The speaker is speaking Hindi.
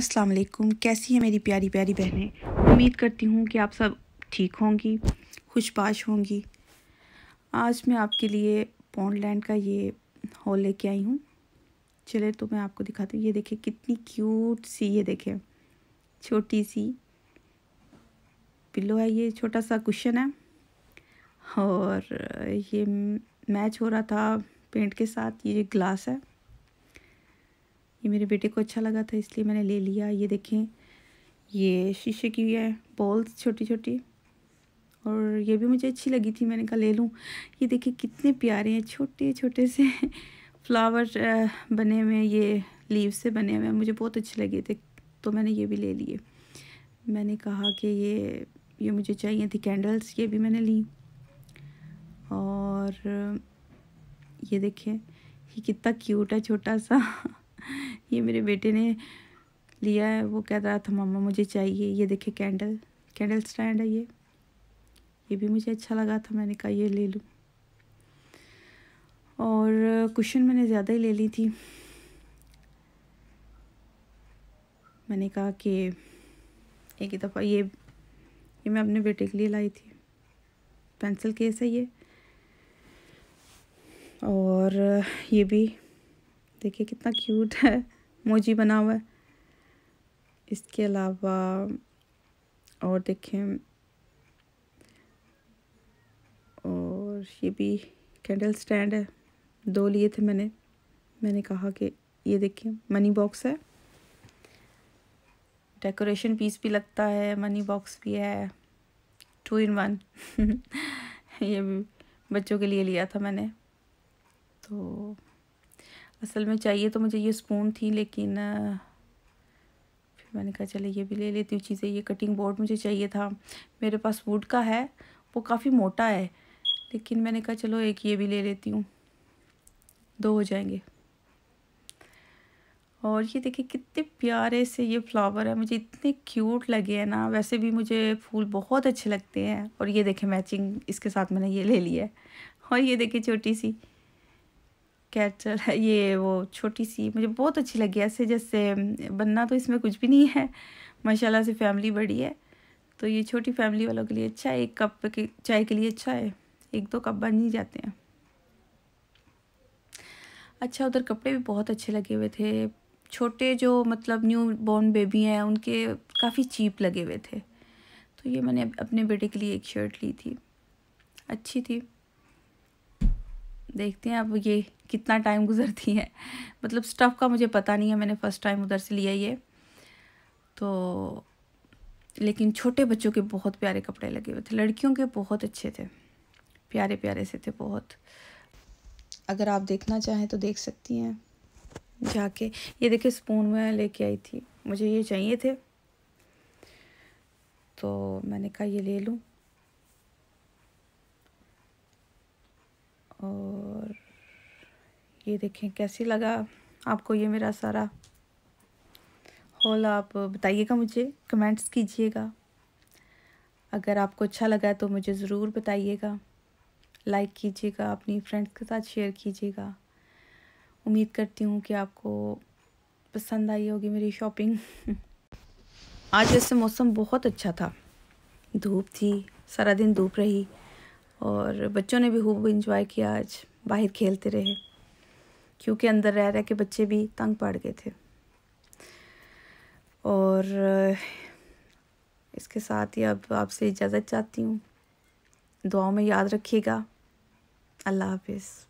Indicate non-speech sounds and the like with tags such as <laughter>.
अस्सलाम वालेकुम कैसी हैं मेरी प्यारी प्यारी बहनें उम्मीद करती हूँ कि आप सब ठीक होंगी खुशपाश होंगी आज मैं आपके लिए पॉन्डलैंड का ये हॉल लेके आई हूँ चले तो मैं आपको दिखाती हूँ ये देखें कितनी क्यूट सी ये देखें छोटी सी पिल्लो है ये छोटा सा कुशन है और ये मैच हो रहा था पेंट के साथ ये ग्लास है ये मेरे बेटे को अच्छा लगा था इसलिए मैंने ले लिया ये देखें ये शीशे की है बॉल्स छोटी छोटी और ये भी मुझे अच्छी लगी थी मैंने कहा ले लूँ ये देखिए कितने प्यारे हैं छोटे छोटे से फ्लावर <laughs> बने हुए हैं ये लीव से बने हुए हैं मुझे बहुत अच्छे लगे थे तो मैंने ये भी ले लिए मैंने कहा कि ये ये मुझे चाहिए थी कैंडल्स ये भी मैंने ली और ये देखें ये कितना क्यूट है छोटा सा <laughs> ये मेरे बेटे ने लिया है वो कह रहा था मम्मा मुझे चाहिए ये देखे कैंडल कैंडल स्टैंड है ये ये भी मुझे अच्छा लगा था मैंने कहा ये ले लूँ और कुशन मैंने ज़्यादा ही ले ली थी मैंने कहा कि एक ही दफ़ा ये ये मैं अपने बेटे के लिए लाई थी पेंसिल केस है ये और ये भी देखिए कितना क्यूट है मोजी बना हुआ है इसके अलावा और देखें और ये भी कैंडल स्टैंड है दो लिए थे मैंने मैंने कहा कि ये देखिए मनी बॉक्स है डेकोरेशन पीस भी लगता है मनी बॉक्स भी है टू इन वन ये भी बच्चों के लिए लिया था मैंने तो असल में चाहिए तो मुझे ये स्पून थी लेकिन फिर मैंने कहा चले ये भी ले लेती हूँ चीज़ें ये कटिंग बोर्ड मुझे चाहिए था मेरे पास वुड का है वो काफ़ी मोटा है लेकिन मैंने कहा चलो एक ये भी ले लेती हूँ दो हो जाएंगे और ये देखिए कितने प्यारे से ये फ्लावर है मुझे इतने क्यूट लगे हैं ना वैसे भी मुझे फूल बहुत अच्छे लगते हैं और ये देखें मैचिंग इसके साथ मैंने ये ले लिया है और ये देखिए छोटी सी कैटर है ये वो छोटी सी मुझे बहुत अच्छी लगी ऐसे जैसे बनना तो इसमें कुछ भी नहीं है माशाल्लाह से फैमिली बड़ी है तो ये छोटी फैमिली वालों के लिए अच्छा है एक कप के चाय के लिए अच्छा है एक दो कप बन ही जाते हैं अच्छा उधर कपड़े भी बहुत अच्छे लगे हुए थे छोटे जो मतलब न्यू बॉर्न बेबी हैं उनके काफ़ी चीप लगे हुए थे तो ये मैंने अपने बेटे के लिए एक शर्ट ली थी अच्छी थी देखते हैं अब ये कितना टाइम गुजरती है मतलब स्टफ़ का मुझे पता नहीं है मैंने फ़र्स्ट टाइम उधर से लिया ये तो लेकिन छोटे बच्चों के बहुत प्यारे कपड़े लगे हुए थे लड़कियों के बहुत अच्छे थे प्यारे प्यारे से थे बहुत अगर आप देखना चाहें तो देख सकती हैं जाके ये देखिए स्पून में लेके आई थी मुझे ये चाहिए थे तो मैंने कहा ये ले लूँ और ये देखें कैसी लगा आपको ये मेरा सारा हॉल आप बताइएगा मुझे कमेंट्स कीजिएगा अगर आपको अच्छा लगा तो मुझे ज़रूर बताइएगा लाइक कीजिएगा अपनी फ्रेंड्स के साथ शेयर कीजिएगा उम्मीद करती हूँ कि आपको पसंद आई होगी मेरी शॉपिंग <laughs> आज जैसे मौसम बहुत अच्छा था धूप थी सारा दिन धूप रही और बच्चों ने भी खूब इन्जॉय किया आज बाहर खेलते रहे क्योंकि अंदर रह रहे के बच्चे भी तंग पड़ गए थे और इसके साथ ही अब आपसे इजाज़त चाहती हूँ दुआओं में याद रखिएगा अल्लाह हाफिज़